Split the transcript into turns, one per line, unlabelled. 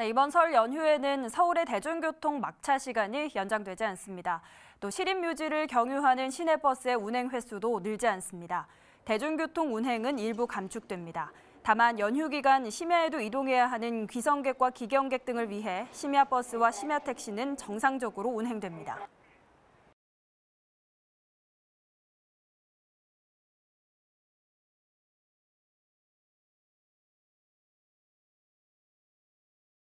네, 이번 설 연휴에는 서울의 대중교통 막차 시간이 연장되지 않습니다. 또 시립묘지를 경유하는 시내버스의 운행 횟수도 늘지 않습니다. 대중교통 운행은 일부 감축됩니다. 다만 연휴 기간 심야에도 이동해야 하는 귀성객과 기경객 등을 위해 심야버스와 심야택시는 정상적으로 운행됩니다.